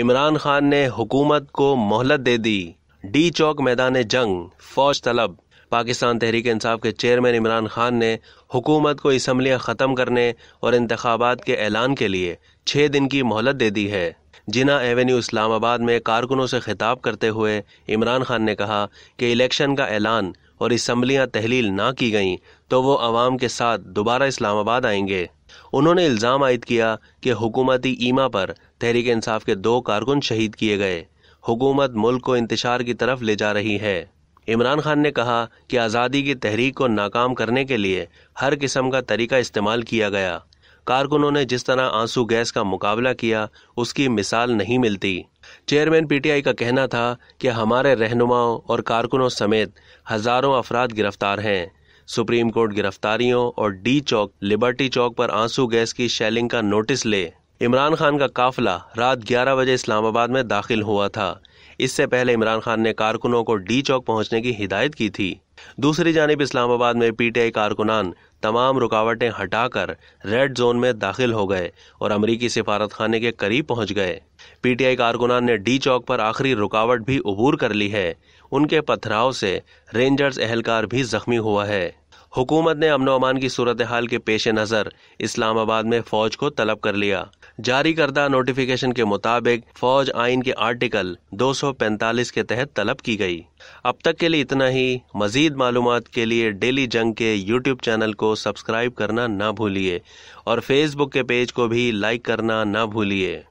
इमरान खान ने हुकूमत को मोहलत दे दी डी चौक मैदान जंग फौज तलब पाकिस्तान तहरीक इंसाफ के चेयरमैन इमरान खान ने हुकूमत को इसम्बलियाँ ख़त्म करने और इंतबात के ऐलान के लिए छः दिन की मोहलत दे दी है जिना एवेन्यू इस्लामाबाद में कारकुनों से खिताब करते हुए इमरान खान ने कहा कि इलेक्शन का ऐलान और इसम्बलियाँ तहलील ना की गईं तो वो आवाम के साथ दोबारा इस्लामाबाद आएंगे उन्होंने इल्ज़ाम आयद किया कि हुकूमती ईमा पर तहरीक इंसाफ के दो कारकुन शहीद किए गए हुकूमत मुल्क को इंतशार की तरफ ले जा रही है इमरान खान ने कहा कि आज़ादी की तहरीक को नाकाम करने के लिए हर किस्म का तरीका इस्तेमाल किया गया कारकुनों ने जिस तरह आंसू गैस का मुकाबला किया उसकी मिसाल नहीं मिलती चेयरमैन पीटीआई का कहना था कि हमारे रहनुमाओं और कारकुनों समेत हज़ारों अफराद गिरफ्तार हैं सुप्रीम कोर्ट गिरफ्तारियों और डी चौक लिबर्टी चौक पर आंसू गैस की शेलिंग का नोटिस ले इमरान खान का काफिला रात 11 बजे इस्लामाबाद में दाखिल हुआ था इससे पहले इमरान खान ने कारकुनों को डी चौक पहुंचने की हिदायत की थी दूसरी जानब इस्लामाबाद में पीटीआई कारकुनान तमाम रुकावटें हटाकर रेड जोन में दाखिल हो गए और अमरीकी सिफारतखाने के करीब पहुंच गए पीटीआई कारकुनान ने डी चौक पर आखिरी रुकावट भी अबूर कर ली है उनके पथराव से रेंजर्स एहलकार भी जख्मी हुआ है हुकूमत ने अमन अमान की सूरत हाल के पेश नज़र इस्लामाबाद में फ़ौज को तलब कर लिया जारी करदा नोटिफिकेशन के मुताबिक फौज आइन के आर्टिकल 245 के तहत तलब की गई अब तक के लिए इतना ही मजीद मालूम के लिए डेली जंग के यूट्यूब चैनल को सब्सक्राइब करना ना भूलिए और फेसबुक के पेज को भी लाइक करना ना भूलिए